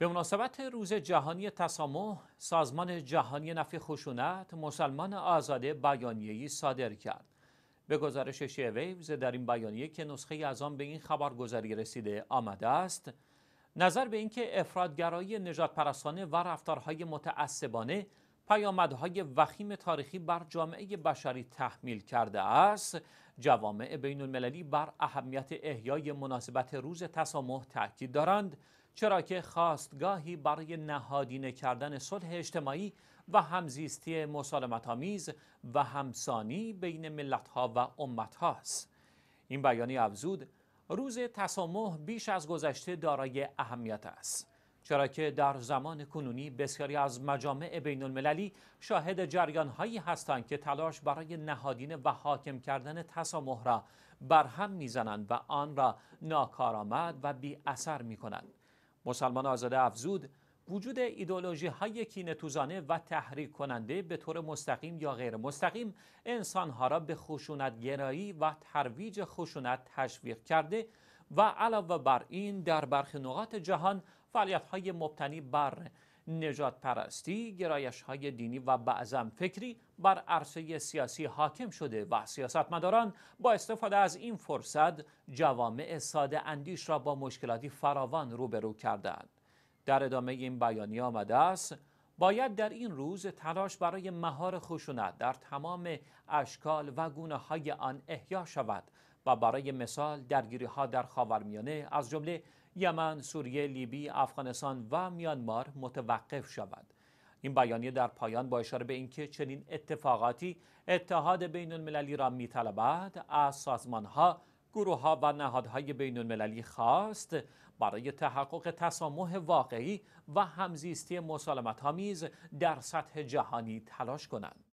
به مناسبت روز جهانی تسامح سازمان جهانی نفی خشونت مسلمان آزاده بیانیه‌ای صادر کرد به گزارش شیویوز در این بیانیه که نسخه از آن به این خبرگزاری رسیده آمده است نظر به اینکه افرادگرایی نجات پرستانه و رفتارهای متعصبانه پیامدهای وخیم تاریخی بر جامعه بشری تحمیل کرده است جوامع بین المللی بر اهمیت احیای مناسبت روز تسامح تاکید دارند چرا که خواستگاهی برای نهادینه کردن صلح اجتماعی و همزیستی مسالمت آمیز و همسانی بین ملتها و امتها این بیانیه افزود روز تسامح بیش از گذشته دارای اهمیت است چرا که در زمان کنونی بسیاری از مجامع بین المللی شاهد جریان هایی هستند که تلاش برای نهادینه و حاکم کردن تسامح را برهم میزنند و آن را ناکارآمد و بی اثر می کنند. مسلمان آزاده افزود وجود ایدولوژی های کینتوزانه و تحریک کننده به طور مستقیم یا غیر مستقیم انسانها را به گرایی و ترویج خشونت تشویق کرده و علاوه بر این در برخی نقاط جهان فعالیت های مبتنی بر نجات پرستی، گرایش های دینی و بعضم فکری بر عرصه سیاسی حاکم شده و سیاستمداران با استفاده از این فرصت جوامع ساده اندیش را با مشکلاتی فراوان روبرو کردند. در ادامه این بیانیه آمده است باید در این روز تلاش برای مهار خشونت در تمام اشکال و گونه های آن احیا شود و برای مثال درگیری ها در خاورمیانه از جمله یمن، سوریه، لیبی، افغانستان و میانمار متوقف شود. این بیانیه در پایان با اشاره به اینکه چنین اتفاقاتی اتحاد بین المللی را می طلبد از سازمان ها، گروه ها و نهادهای بین المللی خواست برای تحقق تسامح واقعی و همزیستی مسالمت ها میز در سطح جهانی تلاش کنند.